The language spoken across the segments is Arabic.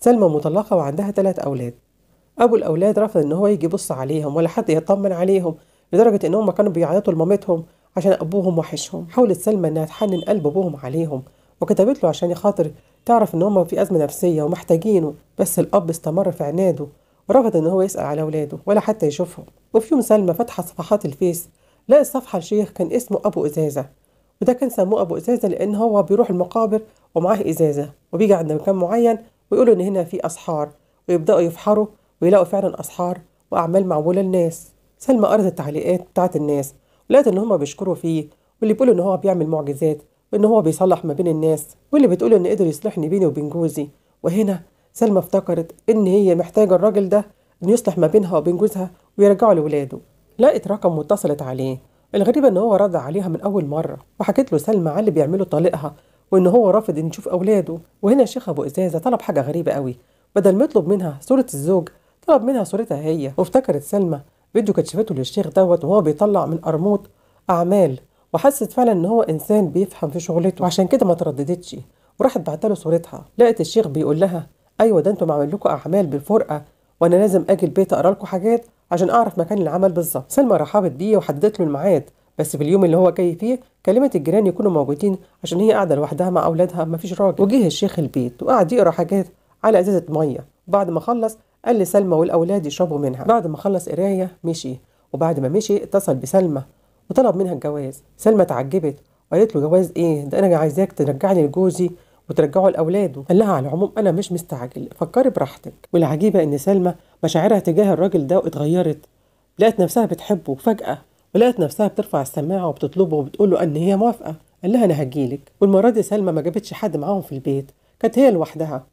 سلمى مطلقة وعندها ثلاث أولاد أبو الأولاد رفض إن هو يجي يبص عليهم ولا حد يطمن عليهم لدرجة إنهم كانوا بيعيطوا لمامتهم عشان أبوهم وحشهم حاولت سلمى إنها تحنن قلب أبوهم عليهم وكتبت له عشان خاطر تعرف إن هما في أزمة نفسية ومحتاجينه بس الأب استمر في عناده ورفض إن هو يسأل على أولاده ولا حتى يشوفهم وفي يوم سلمى فاتحة صفحات الفيس لقى الصفحة الشيخ كان اسمه أبو إزازة وده كان سموه أبو إزازة لأن هو بيروح المقابر ومعاه إزازة وبيجي عند مكان معين ويقولوا إن هنا في أسحار ويبدأوا يفحروا ويلاقوا فعلا أسحار وأعمال معمولة للناس سلمى قرأت التعليقات بتاعت الناس ولقت إن هما بيشكروا فيه واللي بيقولوا إن هو بيعمل معجزات وإن هو بيصلح ما بين الناس واللي بتقول إن قدر يصلحني بيني وبين جوزي وهنا سلمى افتكرت إن هي محتاجة الراجل ده إنه يصلح ما بينها وبين جوزها ويرجعوا لولاده لقت رقم واتصلت عليه الغريبة إن هو رد عليها من أول مرة وحكيت له سلمى على اللي بيعمله طالقها وإن هو رافض إن يشوف أولاده وهنا الشيخ أبو إزازة طلب حاجة غريبة قوي بدل ما يطلب منها صورة الزوج طلب منها صورتها هي وافتكرت سلمى فيديو كانت شافته للشيخ دوت وهو بيطلع من قرموط أعمال وحست فعلا إن هو إنسان بيفهم في شغلته وعشان كده ما ترددتش وراحت بعت له صورتها لقت الشيخ بيقول لها أيوة ده أنتم عامل لكم أعمال بالفرقة وأنا لازم أجي البيت أقرا لكم حاجات عشان أعرف مكان العمل بالظبط سلمى رحبت بيه وحددت له الميعاد بس في اليوم اللي هو جاي فيه كلمة الجيران يكونوا موجودين عشان هي قاعدة لوحدها مع أولادها مفيش راجل وجه الشيخ البيت وقعد يقرا حاجات على إزازة مية وبعد ما خلص قال لسلمى والأولاد يشربوا منها بعد ما خلص قراية مشي وبعد ما مشي اتصل بسلمى وطلب منها الجواز سلمى اتعجبت وقالت له جواز ايه ده انا عايزاك ترجعني لجوزي وترجعه لاولاده قال لها على العموم انا مش مستعجل فكري براحتك والعجيبه ان سلمى مشاعرها تجاه الراجل ده اتغيرت لقت نفسها بتحبه فجاه ولقت نفسها بترفع السماعة وبتطلبه وبتقول له إن هي موافقة قال لها أنا هجيلك والمرة دي سلمى ما جابتش حد معاهم في البيت كانت هي لوحدها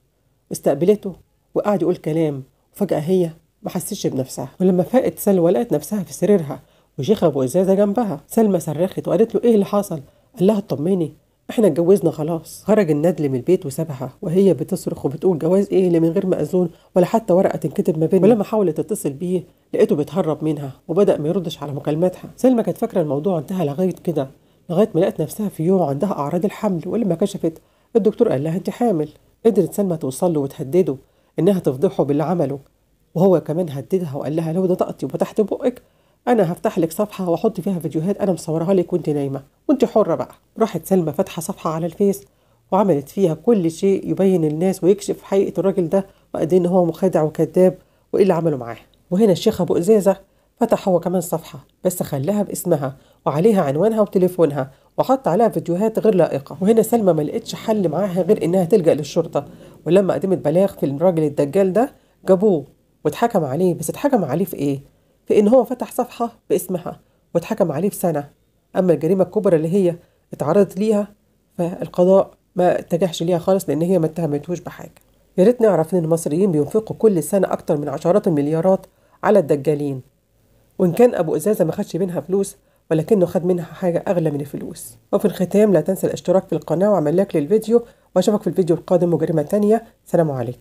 استقبلته وقعد يقول كلام وفجأة هي ما حسيتش بنفسها ولما فاقت سلوى لقت نفسها في سريرها وشيخة أبو إزازة جنبها سلمى صرخت وقالت له إيه اللي حصل قال لها اطمني احنا اتجوزنا خلاص خرج الندل من البيت وسابها وهي بتصرخ وبتقول جواز ايه اللي من غير مأذون ولا حتى ورقه تنكتب ما بيننا ولما حاولت تتصل بيه لقيته بيتهرب منها وبدا ما يردش على مكالماتها سلمى كانت فاكره الموضوع انتهى لغايه كده لغايه ما لقت نفسها في يوم عندها اعراض الحمل ولما كشفت الدكتور قال لها انت حامل قدرت سلمى توصل له وتهدده انها تفضحه باللي عمله وهو كمان هددها وقال لها لو طقتي وفتحت بقك انا هفتح لك صفحه واحط فيها فيديوهات انا مصورها لك وانت نايمه وانت حره بقى راحت سلمى فاتحه صفحه على الفيس وعملت فيها كل شيء يبين الناس ويكشف حقيقه الراجل ده وقد إيه ان هو مخادع وكذاب وايه اللي عمله معاه وهنا الشيخ ابو ازازه فتح هو كمان صفحه بس خلاها باسمها وعليها عنوانها وتليفونها وحط عليها فيديوهات غير لائقه وهنا سلمى ما لقتش حل معاها غير انها تلجا للشرطه ولما قدمت بلاغ في الراجل الدجال ده جابوه واتحكم عليه بس اتحكم عليه في ايه في إن هو فتح صفحة باسمها واتحكم عليه بسنة أما الجريمة الكبرى اللي هي اتعرضت ليها فالقضاء ما اتجهش ليها خالص لأن هي ما اتهمتهوش بحاجة يا ريت نعرف إن المصريين بينفقوا كل سنة أكتر من عشرات المليارات على الدجالين وإن كان أبو إزازة ما خدش منها فلوس ولكنه خد منها حاجة أغلى من الفلوس وفي الختام لا تنسى الاشتراك في القناة وعمل لايك للفيديو وأشوفك في الفيديو القادم وجريمة تانية سلام عليكم